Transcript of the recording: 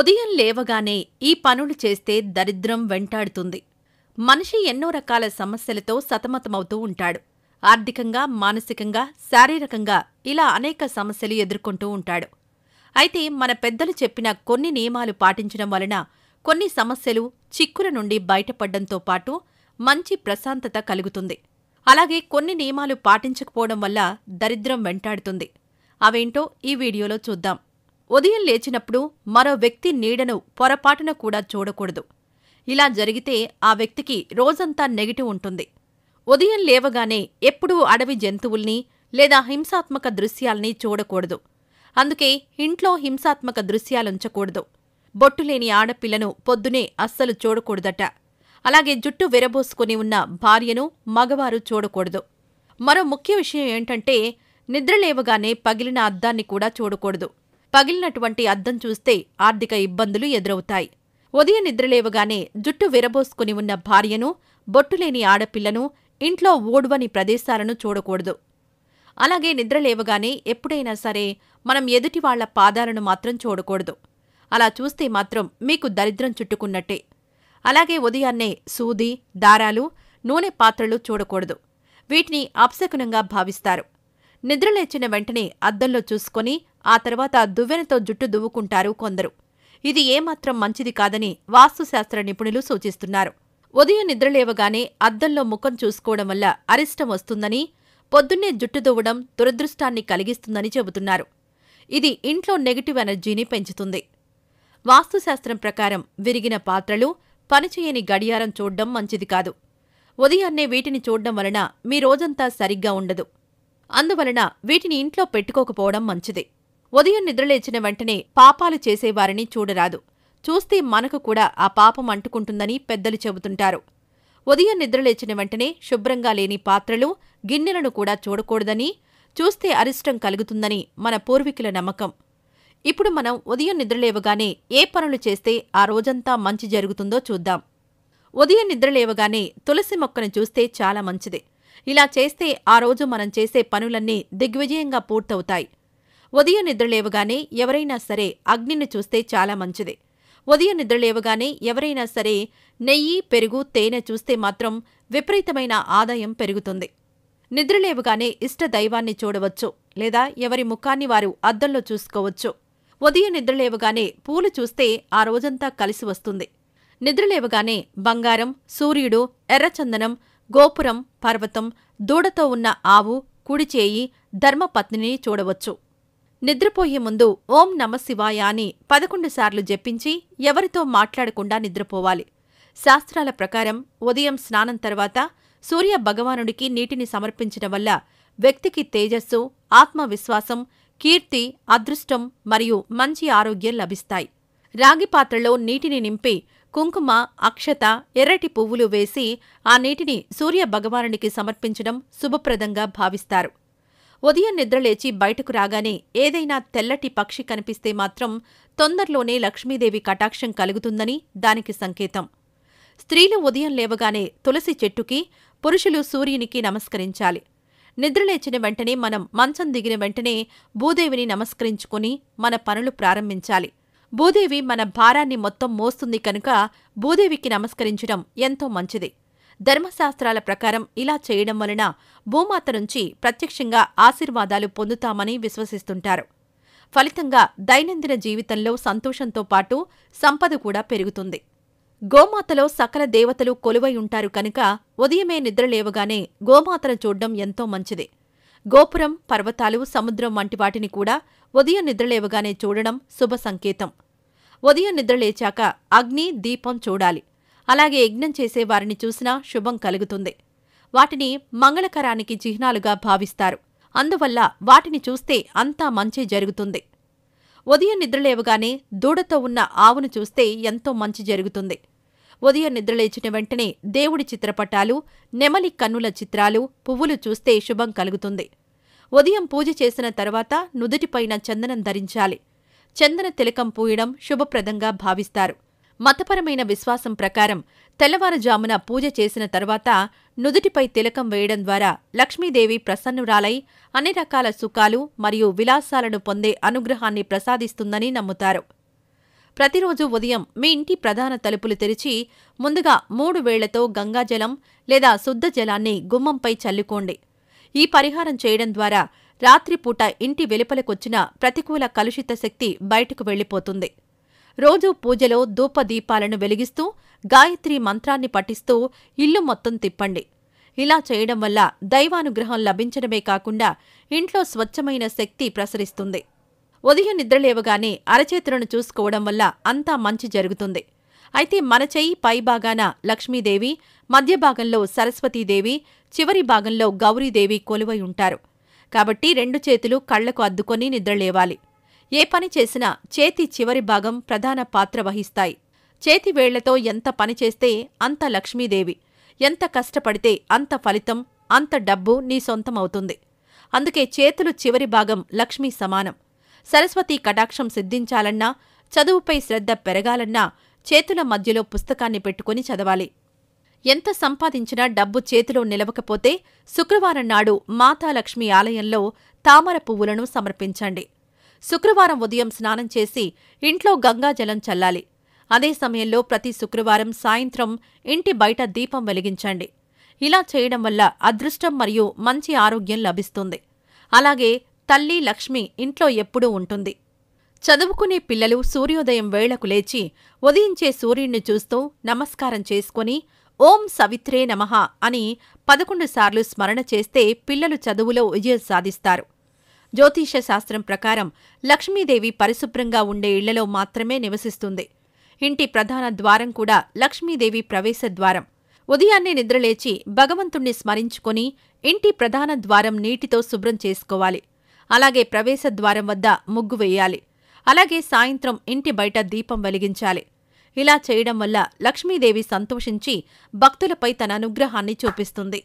ఉదయం లేవగానే ఈ పనులు చేస్తే దరిద్రం వెంటాడుతుంది మనిషి ఎన్నో రకాల సమస్యలతో సతమతమవుతూ ఉంటాడు ఆర్థికంగా మానసికంగా శారీరకంగా ఇలా అనేక సమస్యలు ఎదుర్కొంటూ ఉంటాడు అయితే మన పెద్దలు చెప్పిన కొన్ని నియమాలు పాటించడం వలన కొన్ని సమస్యలు చిక్కుల నుండి బయటపడ్డంతో పాటు మంచి ప్రశాంతత కలుగుతుంది అలాగే కొన్ని నియమాలు పాటించకపోవడం వల్ల దరిద్రం వెంటాడుతుంది అవేంటో ఈ వీడియోలో చూద్దాం ఉదయం లేచినప్పుడు మరో వ్యక్తి నీడను పొరపాటున కూడా చూడకూడదు ఇలా జరిగితే ఆ వ్యక్తికి రోజంతా నెగిటివ్ ఉంటుంది ఉదయం లేవగానే ఎప్పుడూ అడవి జంతువుల్ని లేదా హింసాత్మక దృశ్యాల్ని చూడకూడదు అందుకే ఇంట్లో హింసాత్మక దృశ్యాలుంచకూడదు బొట్టులేని ఆడపిల్లను పొద్దునే అస్సలు చూడకూడదట అలాగే జుట్టు విరబోసుకుని ఉన్న భార్యను మగవారు చూడకూడదు మరో ముఖ్య విషయం ఏంటంటే నిద్రలేవగానే పగిలిన అద్దాన్ని కూడా చూడకూడదు పగిలినటువంటి అద్దం చూస్తే ఆర్థిక ఇబ్బందులు ఎదురవుతాయి ఉదయం నిద్రలేవగానే జుట్టు విరబోసుకుని ఉన్న భార్యను బొట్టులేని ఆడపిల్లను ఇంట్లో ఓడ్వని ప్రదేశాలను చూడకూడదు అలాగే నిద్రలేవగానే ఎప్పుడైనా సరే మనం ఎదుటివాళ్ల పాదాలను మాత్రం చూడకూడదు అలా చూస్తే మాత్రం మీకు దరిద్రం చుట్టుకున్నట్టే అలాగే ఉదయాన్నే సూది దారాలు నూనె పాత్రలు చూడకూడదు వీటిని అప్సకునంగా భావిస్తారు నిద్రలేచిన వెంటనే అద్దంలో చూసుకొని ఆ తర్వాత దువ్వెనతో జుట్టు దువ్వుకుంటారు కొందరు ఇది ఏమాత్రం మంచిది కాదని వాస్తుశాస్త్ర నిపుణులు సూచిస్తున్నారు ఉదయం నిద్రలేవగానే అద్దంలో ముఖం చూసుకోవడం వల్ల అరిష్టం వస్తుందని పొద్దున్నే జుట్టు దువ్వడం దురదృష్టాన్ని కలిగిస్తుందని చెబుతున్నారు ఇది ఇంట్లో నెగిటివ్ ఎనర్జీని పెంచుతుంది వాస్తుశాస్త్రం ప్రకారం విరిగిన పాత్రలు పనిచేయని గడియారం చూడ్డం మంచిది కాదు ఉదయాన్నే వీటిని చూడడం వలన మీ రోజంతా సరిగ్గా ఉండదు అందువలన వీటిని ఇంట్లో పెట్టుకోకపోవడం మంచిది ఉదయం నిద్రలేచిన వెంటనే పాపాలు చేసేవారిని చూడరాదు చూస్తే మనకు కూడా ఆ పాపం అంటుకుంటుందని పెద్దలు చెబుతుంటారు ఉదయం నిద్రలేచిన వెంటనే శుభ్రంగా లేని పాత్రలు గిన్నెలను కూడా చూడకూడదని చూస్తే అరిష్టం కలుగుతుందని మన పూర్వీకుల నమ్మకం ఇప్పుడు మనం ఉదయం నిద్రలేవగానే ఏ పనులు చేస్తే ఆ రోజంతా మంచి జరుగుతుందో చూద్దాం ఉదయం నిద్రలేవగానే తులసి మొక్కను చూస్తే చాలా మంచిది ఇలా చేస్తే ఆ రోజు మనం చేసే పనులన్నీ దిగ్విజయంగా పూర్తవుతాయి ఉదయం నిద్రలేవగానే ఎవరైనా సరే అగ్నిని చూస్తే చాలా మంచిది ఉదయం నిద్రలేవగానే ఎవరైనా సరే నెయ్యి పెరుగు తేనె చూస్తే మాత్రం విపరీతమైన ఆదాయం పెరుగుతుంది నిద్రలేవగానే ఇష్ట దైవాన్ని చూడవచ్చు లేదా ఎవరి ముఖాన్ని వారు అద్దంలో చూసుకోవచ్చు ఉదయం నిద్రలేవగానే పూలు చూస్తే ఆ రోజంతా కలిసి వస్తుంది నిద్రలేవగానే బంగారం సూర్యుడు ఎర్రచందనం గోపురం పర్వతం దూడతో ఉన్న ఆవు కుడిచేయి ధర్మపత్నిని చూడవచ్చు నిద్రపోయే ముందు ఓం శివాయ అని పదకొండు సార్లు జపించి ఎవరితో మాట్లాడకుండా నిద్రపోవాలి శాస్త్రాల ప్రకారం ఉదయం స్నానం తర్వాత సూర్య భగవానుడికి నీటిని సమర్పించడం వల్ల వ్యక్తికి తేజస్సు ఆత్మవిశ్వాసం కీర్తి అదృష్టం మరియు మంచి ఆరోగ్యం లభిస్తాయి రాగి పాత్రలో నీటిని నింపి కుంకుమ అక్షత ఎర్రటి పువ్వులు వేసి ఆ నీటిని సూర్య భగవానునికి సమర్పించడం శుభప్రదంగా భావిస్తారు ఉదయం నిద్రలేచి బయటకు రాగానే ఏదైనా తెల్లటి పక్షి కనిపిస్తే మాత్రం తొందరలోనే లక్ష్మీదేవి కటాక్షం కలుగుతుందని దానికి సంకేతం స్త్రీలు ఉదయం లేవగానే తులసి చెట్టుకి పురుషులు సూర్యునికి నమస్కరించాలి నిద్రలేచిన వెంటనే మనం మంచం దిగిన వెంటనే భూదేవిని నమస్కరించుకుని మన పనులు ప్రారంభించాలి భూదేవి మన భారాన్ని మొత్తం మోస్తుంది కనుక భూదేవికి నమస్కరించడం ఎంతో మంచిది ధర్మశాస్త్రాల ప్రకారం ఇలా చేయడం వలన భూమాత నుంచి ప్రత్యక్షంగా ఆశీర్వాదాలు పొందుతామని విశ్వసిస్తుంటారు ఫలితంగా దైనందిన జీవితంలో సంతోషంతో పాటు సంపద కూడా పెరుగుతుంది గోమాతలో సకల దేవతలు కొలువై ఉంటారు కనుక ఉదయమే నిద్రలేవగానే గోమాతను చూడ్డం ఎంతో మంచిది గోపురం పర్వతాలు సముద్రం వంటి వాటిని కూడా ఉదయం నిద్రలేవగానే చూడడం శుభ సంకేతం ఉదయం నిద్రలేచాక అగ్ని దీపం చూడాలి అలాగే యజ్ఞం చేసే వారిని చూసినా శుభం కలుగుతుంది వాటిని మంగళకరానికి చిహ్నాలుగా భావిస్తారు అందువల్ల వాటిని చూస్తే అంతా మంచి జరుగుతుంది ఉదయం నిద్రలేవగానే దూడతో ఉన్న ఆవును చూస్తే ఎంతో మంచి జరుగుతుంది ఉదయం నిద్రలేచిన వెంటనే దేవుడి చిత్రపటాలు నెమలి కన్నుల చిత్రాలు పువ్వులు చూస్తే శుభం కలుగుతుంది ఉదయం పూజ చేసిన తర్వాత నుదుటిపైన చందనం ధరించాలి చందన తిలకం పూయడం శుభప్రదంగా భావిస్తారు మతపరమైన విశ్వాసం ప్రకారం తెల్లవారుజామున పూజ చేసిన తర్వాత నుదుటిపై తిలకం వేయడం ద్వారా లక్ష్మీదేవి ప్రసన్నురాలై అన్ని రకాల సుఖాలు మరియు విలాసాలను పొందే అనుగ్రహాన్ని ప్రసాదిస్తుందని నమ్ముతారు ప్రతిరోజు ఉదయం మీ ఇంటి ప్రధాన తలుపులు తెరిచి ముందుగా మూడు వేళ్లతో గంగాజలం లేదా శుద్ధ జలాన్ని గుమ్మంపై చల్లుకోండి ఈ పరిహారం చేయడం ద్వారా రాత్రిపూట ఇంటి వెలుపలకొచ్చిన ప్రతికూల కలుషిత శక్తి బయటకు వెళ్లిపోతుంది రోజూ పూజలో ధూపదీపాలను వెలిగిస్తూ గాయత్రి మంత్రాన్ని పఠిస్తూ ఇల్లు మొత్తం తిప్పండి ఇలా చేయడం వల్ల దైవానుగ్రహం లభించడమే కాకుండా ఇంట్లో స్వచ్ఛమైన శక్తి ప్రసరిస్తుంది ఉదయం నిద్రలేవగానే అరచేతులను చూసుకోవడం వల్ల అంతా మంచి జరుగుతుంది అయితే మన చెయ్యి పైభాగాన లక్ష్మీదేవి మధ్య భాగంలో సరస్వతీదేవి చివరి భాగంలో గౌరీదేవి కొలువై ఉంటారు కాబట్టి రెండు చేతులు కళ్లకు అద్దుకొని నిద్రలేవాలి ఏ పని చేసినా చేతి చివరి భాగం ప్రధాన పాత్ర వహిస్తాయి చేతి వేళ్లతో ఎంత పని చేస్తే అంత లక్ష్మీదేవి ఎంత కష్టపడితే అంత ఫలితం అంత డబ్బు నీ సొంతమవుతుంది అందుకే చేతులు చివరి భాగం లక్ష్మీ సమానం సరస్వతీ కటాక్షం సిద్ధించాలన్నా చదువుపై శ్రద్ధ పెరగాలన్నా చేతుల మధ్యలో పుస్తకాన్ని పెట్టుకుని చదవాలి ఎంత సంపాదించినా డబ్బు చేతిలో నిలవకపోతే శుక్రవారం నాడు మాతాలక్ష్మి ఆలయంలో తామర పువ్వులను సమర్పించండి శుక్రవారం ఉదయం స్నానం చేసి ఇంట్లో గంగాజలం చల్లాలి అదే సమయంలో ప్రతి శుక్రవారం సాయంత్రం ఇంటి బయట దీపం వెలిగించండి ఇలా చేయడం వల్ల అదృష్టం మరియు మంచి ఆరోగ్యం లభిస్తుంది అలాగే తల్లి లక్ష్మి ఇంట్లో ఎప్పుడూ ఉంటుంది చదువుకునే పిల్లలు సూర్యోదయం వేళకు లేచి ఉదయించే సూర్యుణ్ణి చూస్తూ నమస్కారం చేసుకుని ఓం సవిత్రే నమః అని పదకొండు సార్లు స్మరణ చేస్తే పిల్లలు చదువులో విజయం సాధిస్తారు జ్యోతిష శాస్త్రం ప్రకారం లక్ష్మీదేవి పరిశుభ్రంగా ఉండే ఇళ్లలో మాత్రమే నివసిస్తుంది ఇంటి ప్రధాన ద్వారం కూడా లక్ష్మీదేవి ప్రవేశ ద్వారం ఉదయాన్నే నిద్రలేచి భగవంతుణ్ణి స్మరించుకొని ఇంటి ప్రధాన ద్వారం నీటితో శుభ్రం చేసుకోవాలి అలాగే ప్రవేశ ద్వారం వద్ద ముగ్గు వేయాలి అలాగే సాయంత్రం ఇంటి బయట దీపం వెలిగించాలి ఇలా చేయడం వల్ల లక్ష్మీదేవి సంతోషించి భక్తులపై తన అనుగ్రహాన్ని చూపిస్తుంది